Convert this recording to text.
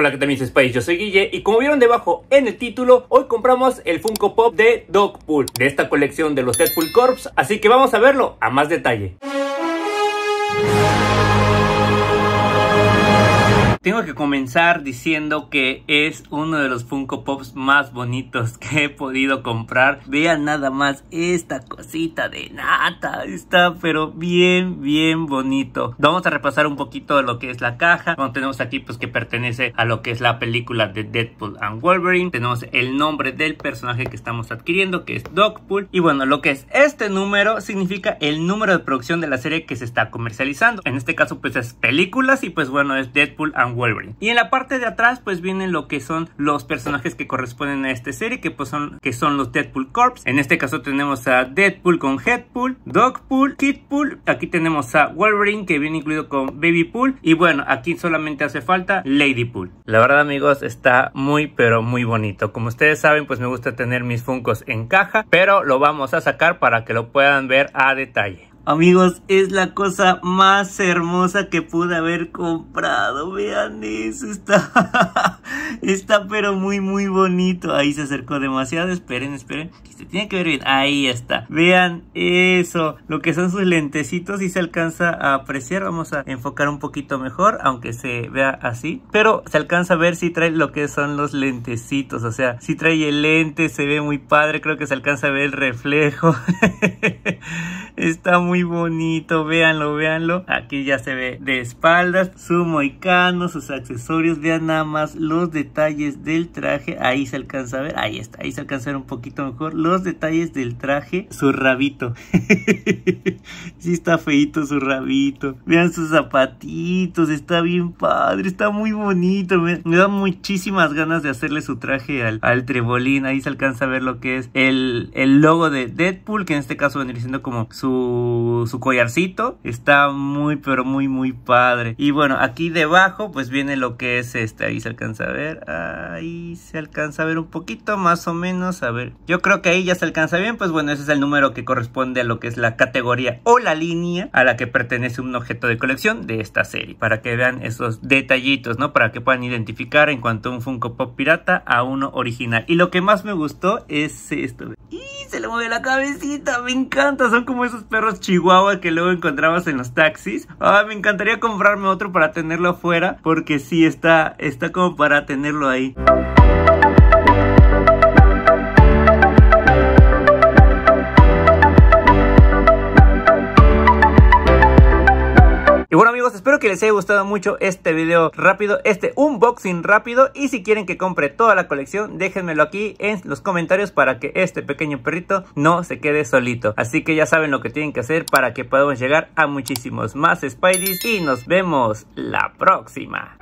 Hola, ¿qué tal mis Space? Yo soy Guille y como vieron debajo en el título, hoy compramos el Funko Pop de Dogpool, de esta colección de los Deadpool Corps, así que vamos a verlo a más detalle. tengo que comenzar diciendo que es uno de los Funko Pops más bonitos que he podido comprar. Vean nada más esta cosita de nata. Está pero bien, bien bonito. Vamos a repasar un poquito de lo que es la caja. Bueno, tenemos aquí pues que pertenece a lo que es la película de Deadpool and Wolverine. Tenemos el nombre del personaje que estamos adquiriendo que es Dogpool. Y bueno, lo que es este número significa el número de producción de la serie que se está comercializando. En este caso pues es películas y pues bueno es Deadpool and Wolverine Wolverine. Y en la parte de atrás pues vienen lo que son los personajes que corresponden a esta serie, que pues son, que son los Deadpool Corps. En este caso tenemos a Deadpool con Headpool, Dogpool, Kidpool. Aquí tenemos a Wolverine que viene incluido con Babypool. Y bueno, aquí solamente hace falta Ladypool. La verdad amigos está muy pero muy bonito. Como ustedes saben pues me gusta tener mis Funkos en caja, pero lo vamos a sacar para que lo puedan ver a detalle. Amigos, es la cosa más hermosa que pude haber comprado. Vean eso, está, está pero muy, muy bonito. Ahí se acercó demasiado. Esperen, esperen. Este, tiene que ver bien. Ahí está. Vean eso. Lo que son sus lentecitos. Si se alcanza a apreciar. Vamos a enfocar un poquito mejor. Aunque se vea así. Pero se alcanza a ver si trae lo que son los lentecitos. O sea, si trae el lente. Se ve muy padre. Creo que se alcanza a ver el reflejo. Está muy bonito, véanlo, véanlo. Aquí ya se ve de espaldas, su moicano, sus accesorios. Vean nada más los detalles del traje. Ahí se alcanza a ver, ahí está, ahí se alcanza a ver un poquito mejor detalles del traje, su rabito. si está feito su rabito. Vean sus zapatitos, está bien padre, está muy bonito. Me, da muchísimas ganas de hacerle su traje al, Trebolín. Ahí se alcanza a ver lo que es el, el logo de Deadpool, que en este caso vendría siendo como su, su collarcito. Está muy, pero muy, muy padre. Y bueno, aquí debajo pues viene lo que es este. Ahí se alcanza a ver, ahí se alcanza a ver un poquito más o menos. A ver, yo creo que ahí ya se alcanza bien, pues bueno, ese es el número que corresponde a lo que es la categoría o la línea a la que pertenece un objeto de colección de esta serie, para que vean esos detallitos, ¿no? Para que puedan identificar en cuanto a un Funko Pop pirata a uno original. Y lo que más me gustó es esto. ¡Y se le mueve la cabecita! ¡Me encanta! Son como esos perros chihuahua que luego encontrabas en los taxis. ¡Ah, me encantaría comprarme otro para tenerlo afuera! Porque sí, está, está como para tenerlo ahí. espero que les haya gustado mucho este video rápido, este unboxing rápido. Y si quieren que compre toda la colección, déjenmelo aquí en los comentarios para que este pequeño perrito no se quede solito. Así que ya saben lo que tienen que hacer para que podamos llegar a muchísimos más Spideys. Y nos vemos la próxima.